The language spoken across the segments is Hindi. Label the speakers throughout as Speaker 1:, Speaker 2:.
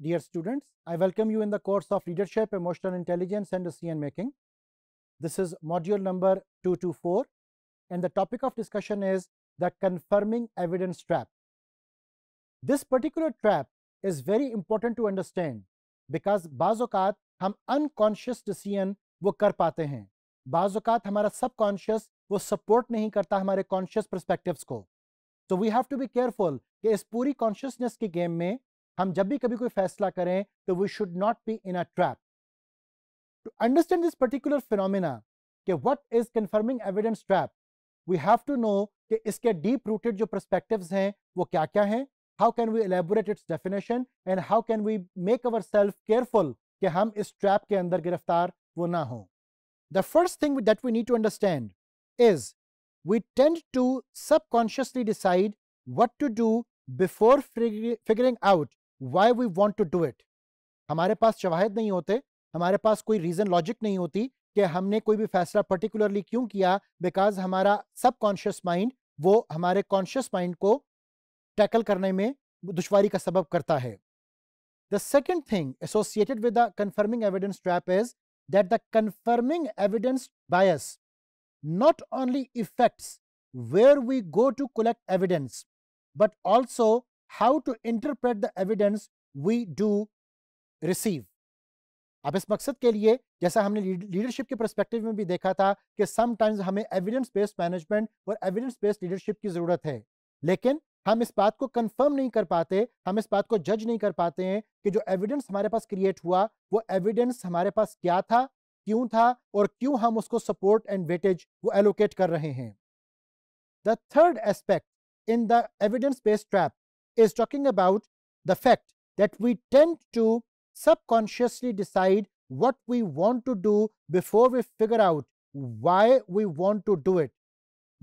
Speaker 1: Dear students, I welcome you in the course of Leadership, Emotional Intelligence and Decision Making. This is module number 224 and the topic of discussion is the confirming evidence trap. This particular trap is very important to understand because बाज़ात hum unconscious decision wo kar pate hain बाज़ात hamara subconscious wo support nahi karta hamare conscious perspectives ko so we have to be careful ki is puri consciousness के game mein हम जब भी कभी कोई फैसला करें तो we should not be in a trap to understand this particular phenomena कि what is confirming evidence trap we have to know कि इसके डीप रूटेड जो परस्पेक्टिव हैं वो क्या क्या हैं how can we elaborate its definition and how can we make our self careful कि हम इस ट्रैप के अंदर गिरफ्तार वो ना हो the first thing that we need to understand is we tend to subconsciously decide what to do before figuring out why we want to do it हमारे पास शवाहद नहीं होते हमारे पास कोई रीजन लॉजिक नहीं होती कि हमने कोई भी फैसला पर्टिकुलरली क्यों किया बिकॉज हमारा सब कॉन्शियस माइंड वो हमारे कॉन्शियस माइंड को टैकल करने में दुश्वारी का सबब करता है the second thing associated with the confirming evidence trap is that the confirming evidence bias not only affects where we go to collect evidence but also how to interpret the evidence we do receive. अब इस मकसद के लिए जैसा हमने लीडरशिप के परस्पेक्टिव में भी देखा था कि समटाइम्स हमें एविडेंस बेस्ड मैनेजमेंट और एविडेंस बेस्ड लीडरशिप की जरूरत है लेकिन हम इस बात को कंफर्म नहीं कर पाते हम इस बात को जज नहीं कर पाते हैं कि जो एविडेंस हमारे पास क्रिएट हुआ वो एविडेंस हमारे पास क्या था क्यों था और क्यों हम उसको सपोर्ट एंड वेटेज वो एलोकेट कर रहे हैं the third aspect in the evidence based trap is talking about the fact that we tend to subconsciously decide what we want to do before we figure out why we want to do it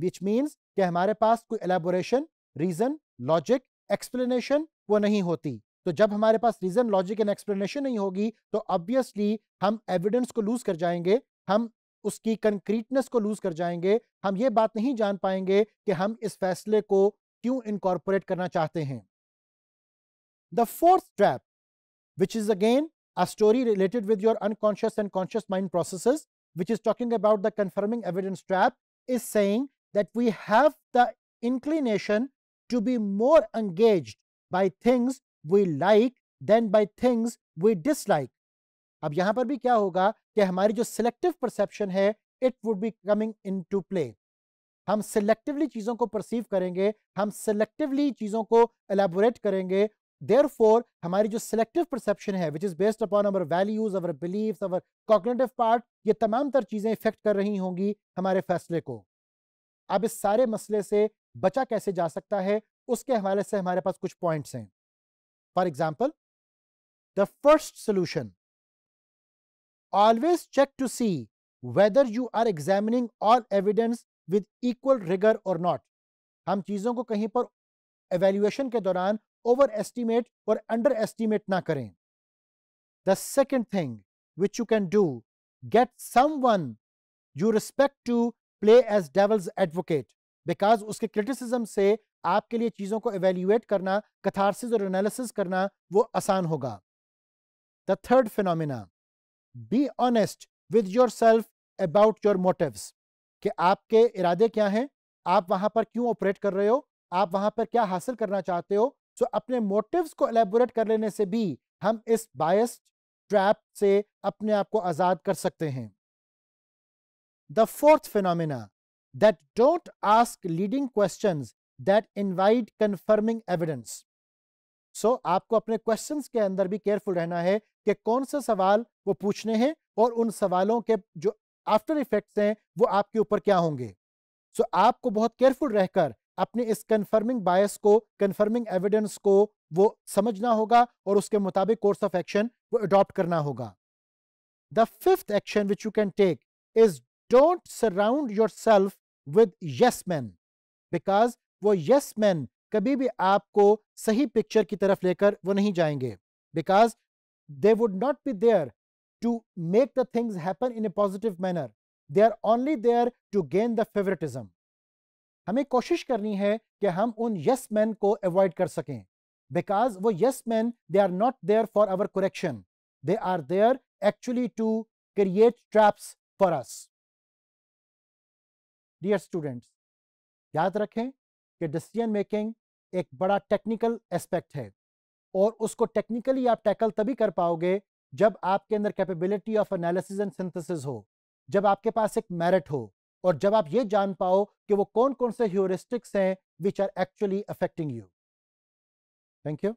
Speaker 1: which means कि हमारे पास कोई एलेबोरेशन रीजन लॉजिक एक्सप्लेनेशन वो नहीं होती तो जब हमारे पास रीजन लॉजिक एंड एक्सप्लेनेशन नहीं होगी तो ऑब्वियसली हम एविडेंस को लूज कर जाएंगे हम उसकी कंक्रीटनेस को लूज कर जाएंगे हम ये बात नहीं जान पाएंगे कि हम इस फैसले को क्यों इनकॉर्पोरेट करना चाहते हैं the fourth trap which is again a story related with your unconscious and conscious mind process which is talking about the confirming evidence trap is saying that we have the inclination to be more engage by things we like than by things we dislike अब यहां पर भी क्या होगा कि हमारी जो सिलेक्टिव परसेप्शन है it would be coming in to play हम सेलेक्टिवली चीज़ों को परसीव करेंगे हम सेलेक्टिवली चीज़ों को एलेबोरेट करेंगे देयर फोर हमारी जो सिलेक्टिव परसेप्शन है which is based upon our values our belief our cognitive part ये तमाम तर चीज़ें इफेक्ट कर रही होंगी हमारे फैसले को अब इस सारे मसले से बचा कैसे जा सकता है उसके हवाले से हमारे पास कुछ पॉइंट्स हैं for example the first solution always check to see whether you are examining all evidence with equal rigor और नॉट हम चीज़ों को कहीं पर एवेल्युएशन के दौरान ओवर एस्टिमेट और अंडर एस्टिमेट ना करें the second thing which you can do get someone you respect to play as devil's advocate because उसके क्रिटिसिज्म से आपके लिए चीज़ों को एवेल्युएट करना कथारसिस और एनालिसिस करना वो आसान होगा the third phenomena be honest with yourself about your motives कि आपके इरादे क्या हैं आप वहां पर क्यों ऑपरेट कर रहे हो आप वहां पर क्या हासिल करना चाहते हो सो so, अपने मोटिव्स को एलेबोरेट कर लेने से भी हम इस बायस्ड ट्रैप से अपने आप को आजाद कर सकते हैं the fourth phenomena that don't ask leading question that invite confirming evidence so आपको अपने क्वेश्चन के अंदर भी केयरफुल रहना है कि कौन से सवाल वो पूछने हैं और उन सवालों के जो आफ्टर इफेक्ट्स हैं वो आपके ऊपर क्या होंगे सो so, आपको बहुत केयरफुल रहकर अपने इस कन्फर्मिंग बायस को कन्फर्मिंग एविडेंस को वो समझना होगा और उसके मुताबिक कोर्स ऑफ एक्शन वो अडॉप्ट करना होगा the fifth action which you can take is don't surround yourself with yes man because वो यस मैन कभी भी आपको सही पिक्चर की तरफ लेकर वो नहीं जाएंगे because they would not be there to make the things happen in a positive manner. They are only there to gain the favoritism. हमें कोशिश करनी है कि हम उन यस मैन को अवॉइड कर सकें बिकॉज वो yes man they are not there for our correction they are there actually to create traps for us dear students याद रखें कि डिसीजन मेकिंग एक बड़ा टेक्निकल एस्पेक्ट है और उसको टेक्निकली आप टैकल तभी कर पाओगे जब आपके अंदर capability of analysis and synthesis हो जब आपके पास एक मेरिट हो और जब आप ये जान पाओ कि वो कौन कौन से ह्यूरिस्टिक्स हैं which are actually affecting you thank you